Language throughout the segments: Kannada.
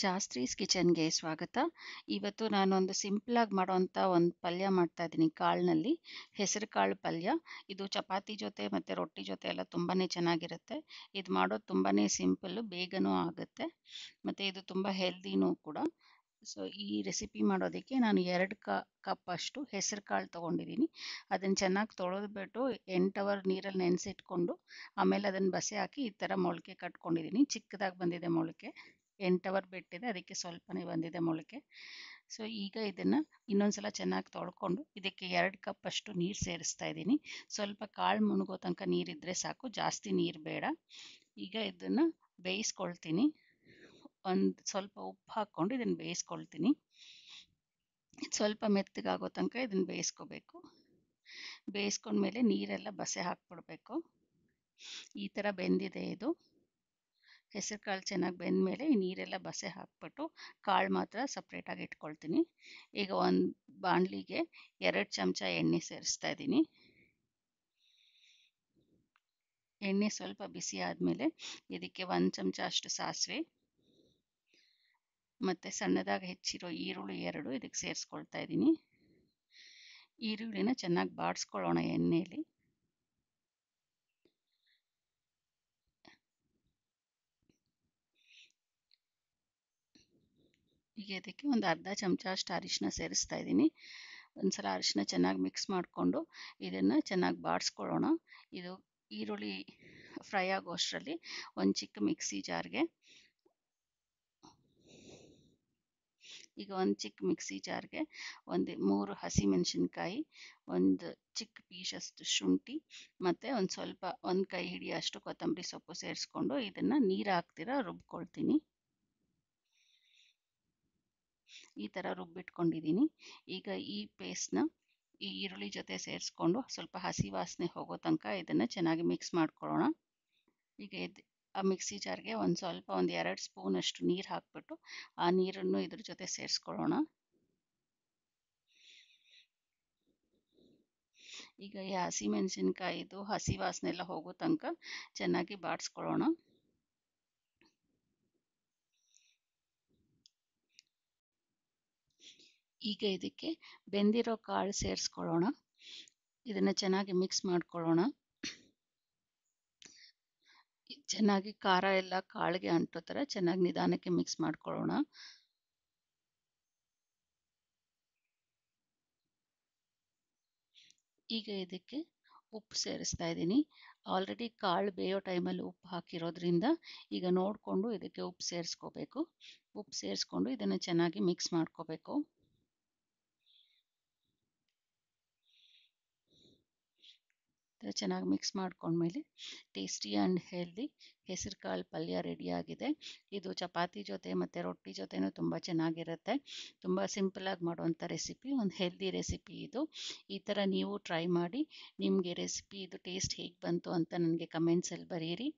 ಶಾಸ್ತ್ರೀಸ್ ಕಿಚನ್ಗೆ ಸ್ವಾಗತ ಇವತ್ತು ನಾನೊಂದು ಸಿಂಪಲಾಗಿ ಮಾಡೋವಂಥ ಒಂದು ಪಲ್ಯ ಮಾಡ್ತಾ ಇದ್ದೀನಿ ಕಾಳಿನಲ್ಲಿ ಹೆಸರು ಕಾಳು ಪಲ್ಯ ಇದು ಚಪಾತಿ ಜೊತೆ ಮತ್ತು ರೊಟ್ಟಿ ಜೊತೆ ಎಲ್ಲ ತುಂಬಾ ಚೆನ್ನಾಗಿರುತ್ತೆ ಇದು ಮಾಡೋದು ತುಂಬಾ ಸಿಂಪಲ್ಲು ಬೇಗನೂ ಆಗುತ್ತೆ ಮತ್ತು ಇದು ತುಂಬ ಹೆಲ್ದಿನೂ ಕೂಡ ಸೊ ಈ ರೆಸಿಪಿ ಮಾಡೋದಕ್ಕೆ ನಾನು ಎರಡು ಕ ಕಪ್ ಅಷ್ಟು ಹೆಸರು ಕಾಳು ತೊಗೊಂಡಿದ್ದೀನಿ ಅದನ್ನು ಚೆನ್ನಾಗಿ ತೊಳೆದ್ಬಿಟ್ಟು ಎಂಟು ಅವರ್ ನೀರಲ್ಲಿ ನೆನೆಸಿಟ್ಕೊಂಡು ಆಮೇಲೆ ಅದನ್ನು ಬಸೆ ಹಾಕಿ ಈ ಥರ ಮೊಳಕೆ ಕಟ್ಕೊಂಡಿದ್ದೀನಿ ಚಿಕ್ಕದಾಗಿ ಬಂದಿದೆ ಮೊಳಕೆ ಎಂಟು ಅವರ್ ಬಿಟ್ಟಿದೆ ಅದಕ್ಕೆ ಸ್ವಲ್ಪನೇ ಬಂದಿದೆ ಮೊಳಕೆ ಸೊ ಈಗ ಇದನ್ನು ಇನ್ನೊಂದು ಸಲ ಚೆನ್ನಾಗಿ ತೊಳ್ಕೊಂಡು ಇದಕ್ಕೆ ಎರಡು ಕಪ್ ಅಷ್ಟು ನೀರು ಸೇರಿಸ್ತಾ ಇದ್ದೀನಿ ಸ್ವಲ್ಪ ಕಾಳು ಮುಣಗೋ ತನಕ ನೀರಿದ್ದರೆ ಸಾಕು ಜಾಸ್ತಿ ನೀರು ಬೇಡ ಈಗ ಇದನ್ನು ಬೇಯಿಸ್ಕೊಳ್ತೀನಿ ಒಂದು ಸ್ವಲ್ಪ ಉಪ್ಪು ಹಾಕ್ಕೊಂಡು ಇದನ್ನು ಬೇಯಿಸ್ಕೊಳ್ತೀನಿ ಸ್ವಲ್ಪ ಮೆತ್ತಗಾಗೋ ತನಕ ಇದನ್ನು ಬೇಯಿಸ್ಕೋಬೇಕು ಬೇಯಿಸ್ಕೊಂಡ್ಮೇಲೆ ನೀರೆಲ್ಲ ಬಸೆ ಹಾಕ್ಬಿಡ್ಬೇಕು ಈ ಥರ ಬೆಂದಿದೆ ಇದು ಹೆಸರು ಕಾಳು ಚೆನ್ನಾಗಿ ಬೆಂದಮೇಲೆ ಈ ನೀರೆಲ್ಲ ಬಸೆ ಹಾಕ್ಬಿಟ್ಟು ಕಾಳು ಮಾತ್ರ ಸಪ್ರೇಟಾಗಿ ಇಟ್ಕೊಳ್ತೀನಿ ಈಗ ಒಂದು ಬಾಣಲಿಗೆ ಎರಡು ಚಮಚ ಎಣ್ಣೆ ಸೇರಿಸ್ತಾ ಇದ್ದೀನಿ ಎಣ್ಣೆ ಸ್ವಲ್ಪ ಬಿಸಿ ಆದಮೇಲೆ ಇದಕ್ಕೆ ಒಂದು ಚಮಚ ಅಷ್ಟು ಸಾಸಿವೆ ಮತ್ತು ಸಣ್ಣದಾಗಿ ಹೆಚ್ಚಿರೋ ಈರುಳ್ಳಿ ಎರಡು ಇದಕ್ಕೆ ಸೇರಿಸ್ಕೊಳ್ತಾ ಇದ್ದೀನಿ ಈರುಳ್ಳಿನ ಚೆನ್ನಾಗಿ ಬಾಡಿಸ್ಕೊಳ್ಳೋಣ ಎಣ್ಣೆಯಲ್ಲಿ ಹೀಗೆ ಇದಕ್ಕೆ ಒಂದು ಅರ್ಧ ಚಮಚ ಅಷ್ಟು ಅರಿಶಿನ ಸೇರಿಸ್ತಾ ಇದ್ದೀನಿ ಒಂದ್ಸಲ ಅರಿಶಿನ ಚೆನ್ನಾಗಿ ಮಿಕ್ಸ್ ಮಾಡಿಕೊಂಡು ಇದನ್ನು ಚೆನ್ನಾಗಿ ಬಾಡಿಸ್ಕೊಳ್ಳೋಣ ಇದು ಈರುಳ್ಳಿ ಫ್ರೈ ಆಗೋಷ್ಟರಲ್ಲಿ ಒಂದು ಚಿಕ್ಕ ಮಿಕ್ಸಿ ಜಾರ್ಗೆ ಈಗ ಒಂದು ಚಿಕ್ಕ ಮಿಕ್ಸಿ ಜಾರ್ಗೆ ಒಂದು ಮೂರು ಹಸಿ ಮೆಣಸಿನ್ಕಾಯಿ ಒಂದು ಚಿಕ್ಕ ಪೀಸಷ್ಟು ಶುಂಠಿ ಮತ್ತು ಒಂದು ಸ್ವಲ್ಪ ಒಂದು ಕೈ ಹಿಡಿಯೋಷ್ಟು ಕೊತ್ತಂಬರಿ ಸೊಪ್ಪು ಸೇರಿಸ್ಕೊಂಡು ಇದನ್ನು ನೀರು ಹಾಕ್ತೀರ ರುಬ್ಕೊಳ್ತೀನಿ ಈ ಥರ ರುಬ್ಬಿಟ್ಕೊಂಡಿದ್ದೀನಿ ಈಗ ಈ ಪೇಸ್ಟ್ನ ಈ ಈರುಳ್ಳಿ ಜೊತೆ ಸೇರಿಸ್ಕೊಂಡು ಸ್ವಲ್ಪ ಹಸಿ ವಾಸನೆ ಹೋಗೋ ತನಕ ಇದನ್ನು ಚೆನ್ನಾಗಿ ಮಿಕ್ಸ್ ಮಾಡ್ಕೊಳ್ಳೋಣ ಈಗ ಎದ್ ಆ ಮಿಕ್ಸಿ ಜಾರ್ಗೆ ಒಂದು ಸ್ವಲ್ಪ ಒಂದು ಎರಡು ಸ್ಪೂನಷ್ಟು ನೀರು ಹಾಕ್ಬಿಟ್ಟು ಆ ನೀರನ್ನು ಇದ್ರ ಜೊತೆ ಸೇರಿಸ್ಕೊಳ್ಳೋಣ ಈಗ ಈ ಹಸಿ ಹಸಿ ವಾಸನೆ ಎಲ್ಲ ಹೋಗೋ ತನಕ ಚೆನ್ನಾಗಿ ಬಾಡಿಸ್ಕೊಳ್ಳೋಣ ಈಗ ಇದಕ್ಕೆ ಬೆಂದಿರೋ ಕಾಳು ಸೇರಿಸ್ಕೊಳ್ಳೋಣ ಇದನ್ನು ಚೆನ್ನಾಗಿ ಮಿಕ್ಸ್ ಮಾಡ್ಕೊಳ್ಳೋಣ ಚೆನ್ನಾಗಿ ಖಾರ ಎಲ್ಲ ಕಾಳಿಗೆ ಅಂಟೋ ಥರ ಚೆನ್ನಾಗಿ ನಿಧಾನಕ್ಕೆ ಮಿಕ್ಸ್ ಮಾಡ್ಕೊಳ್ಳೋಣ ಈಗ ಇದಕ್ಕೆ ಉಪ್ಪು ಸೇರಿಸ್ತಾ ಇದ್ದೀನಿ ಆಲ್ರೆಡಿ ಕಾಳು ಬೇಯೋ ಟೈಮಲ್ಲಿ ಉಪ್ಪು ಹಾಕಿರೋದ್ರಿಂದ ಈಗ ನೋಡಿಕೊಂಡು ಇದಕ್ಕೆ ಉಪ್ಪು ಸೇರಿಸ್ಕೋಬೇಕು ಉಪ್ಪು ಸೇರಿಸ್ಕೊಂಡು ಇದನ್ನು ಚೆನ್ನಾಗಿ ಮಿಕ್ಸ್ ಮಾಡ್ಕೋಬೇಕು ಎಲ್ಲ ಚೆನ್ನಾಗಿ ಮಿಕ್ಸ್ ಮಾಡ್ಕೊಂಡ್ಮೇಲೆ ಟೇಸ್ಟಿ ಆ್ಯಂಡ್ ಹೆಲ್ದಿ ಹೆಸರು ಕಾಳು ಪಲ್ಯ ರೆಡಿಯಾಗಿದೆ ಇದು ಚಪಾತಿ ಜೊತೆ ಮತ್ತು ರೊಟ್ಟಿ ಜೊತೆನೂ ತುಂಬ ಚೆನ್ನಾಗಿರುತ್ತೆ ತುಂಬ ಸಿಂಪಲಾಗಿ ಮಾಡುವಂಥ ರೆಸಿಪಿ ಒಂದು ಹೆಲ್ದಿ ರೆಸಿಪಿ ಇದು ಈ ಥರ ನೀವು ಟ್ರೈ ಮಾಡಿ ನಿಮಗೆ ರೆಸಿಪಿ ಇದು ಟೇಸ್ಟ್ ಹೇಗೆ ಬಂತು ಅಂತ ನನಗೆ ಕಮೆಂಟ್ಸಲ್ಲಿ ಬರೀರಿ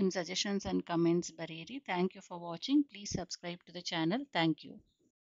ನಿಮ್ಮ ಸಜೆಷನ್ಸ್ ಆ್ಯಂಡ್ ಕಮೆಂಟ್ಸ್ ಬರೀರಿ thank you for watching please subscribe to the channel thank you